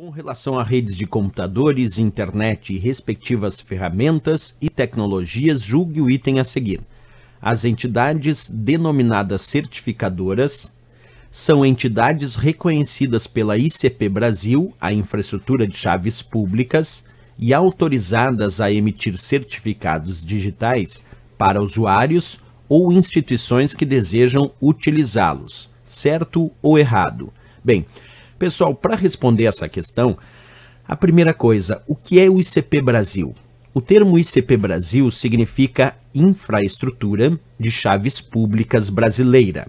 Com relação a redes de computadores, internet e respectivas ferramentas e tecnologias, julgue o item a seguir. As entidades denominadas certificadoras são entidades reconhecidas pela ICP Brasil, a infraestrutura de chaves públicas, e autorizadas a emitir certificados digitais para usuários ou instituições que desejam utilizá-los, certo ou errado? Bem, Pessoal, para responder essa questão, a primeira coisa, o que é o ICP Brasil? O termo ICP Brasil significa Infraestrutura de Chaves Públicas Brasileira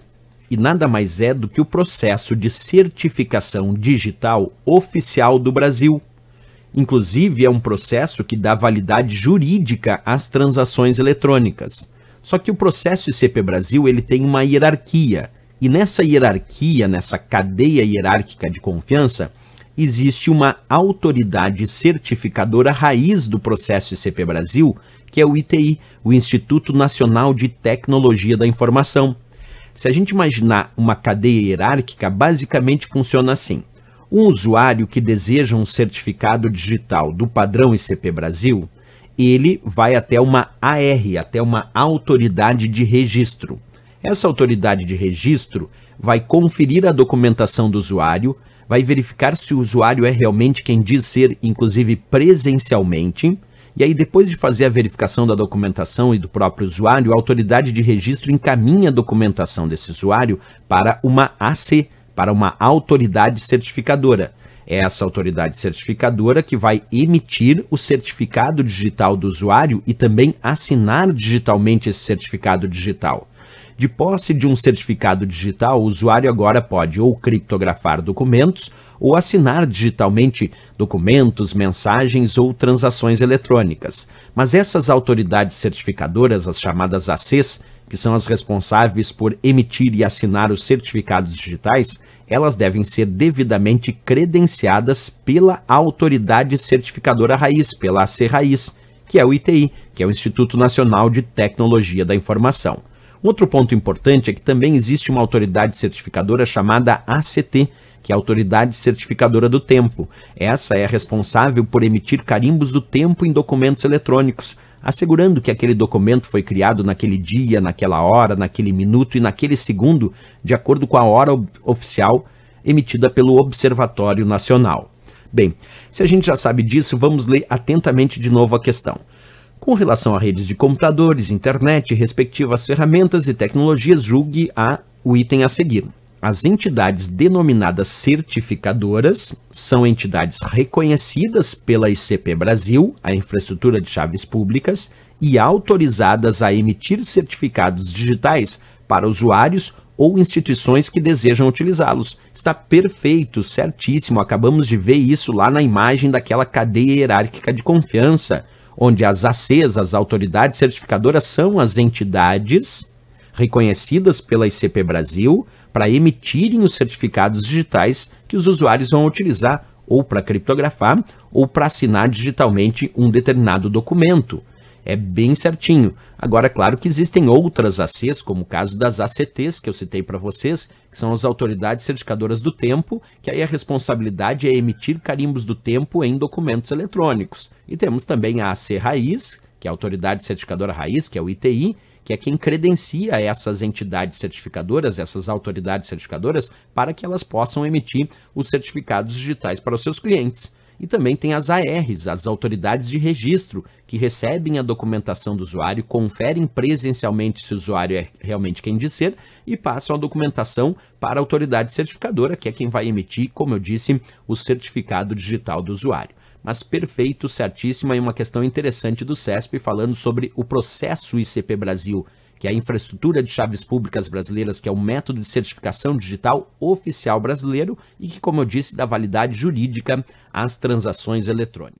e nada mais é do que o processo de certificação digital oficial do Brasil. Inclusive, é um processo que dá validade jurídica às transações eletrônicas. Só que o processo ICP Brasil ele tem uma hierarquia e nessa hierarquia, nessa cadeia hierárquica de confiança, existe uma autoridade certificadora raiz do processo ICP Brasil, que é o ITI, o Instituto Nacional de Tecnologia da Informação. Se a gente imaginar uma cadeia hierárquica, basicamente funciona assim. Um usuário que deseja um certificado digital do padrão ICP Brasil, ele vai até uma AR, até uma autoridade de registro. Essa autoridade de registro vai conferir a documentação do usuário, vai verificar se o usuário é realmente quem diz ser, inclusive presencialmente, e aí depois de fazer a verificação da documentação e do próprio usuário, a autoridade de registro encaminha a documentação desse usuário para uma AC, para uma autoridade certificadora. É essa autoridade certificadora que vai emitir o certificado digital do usuário e também assinar digitalmente esse certificado digital. De posse de um certificado digital, o usuário agora pode ou criptografar documentos ou assinar digitalmente documentos, mensagens ou transações eletrônicas. Mas essas autoridades certificadoras, as chamadas ACs, que são as responsáveis por emitir e assinar os certificados digitais, elas devem ser devidamente credenciadas pela autoridade certificadora raiz, pela AC Raiz, que é o ITI, que é o Instituto Nacional de Tecnologia da Informação outro ponto importante é que também existe uma autoridade certificadora chamada ACT, que é a Autoridade Certificadora do Tempo. Essa é responsável por emitir carimbos do tempo em documentos eletrônicos, assegurando que aquele documento foi criado naquele dia, naquela hora, naquele minuto e naquele segundo, de acordo com a hora oficial emitida pelo Observatório Nacional. Bem, se a gente já sabe disso, vamos ler atentamente de novo a questão. Com relação a redes de computadores, internet, respectivas ferramentas e tecnologias, julgue a, o item a seguir. As entidades denominadas certificadoras são entidades reconhecidas pela ICP Brasil, a infraestrutura de chaves públicas, e autorizadas a emitir certificados digitais para usuários ou instituições que desejam utilizá-los. Está perfeito, certíssimo, acabamos de ver isso lá na imagem daquela cadeia hierárquica de confiança onde as ACES, as autoridades certificadoras, são as entidades reconhecidas pela ICP Brasil para emitirem os certificados digitais que os usuários vão utilizar ou para criptografar ou para assinar digitalmente um determinado documento é bem certinho. Agora, claro que existem outras ACs, como o caso das ACTs, que eu citei para vocês, que são as autoridades certificadoras do tempo, que aí a responsabilidade é emitir carimbos do tempo em documentos eletrônicos. E temos também a AC Raiz, que é a autoridade certificadora raiz, que é o ITI, que é quem credencia essas entidades certificadoras, essas autoridades certificadoras, para que elas possam emitir os certificados digitais para os seus clientes. E também tem as ARs, as autoridades de registro, que recebem a documentação do usuário, conferem presencialmente se o usuário é realmente quem diz ser e passam a documentação para a autoridade certificadora, que é quem vai emitir, como eu disse, o certificado digital do usuário mas perfeito, certíssima e uma questão interessante do CESP falando sobre o processo ICP Brasil, que é a Infraestrutura de Chaves Públicas Brasileiras, que é o método de certificação digital oficial brasileiro e que, como eu disse, dá validade jurídica às transações eletrônicas.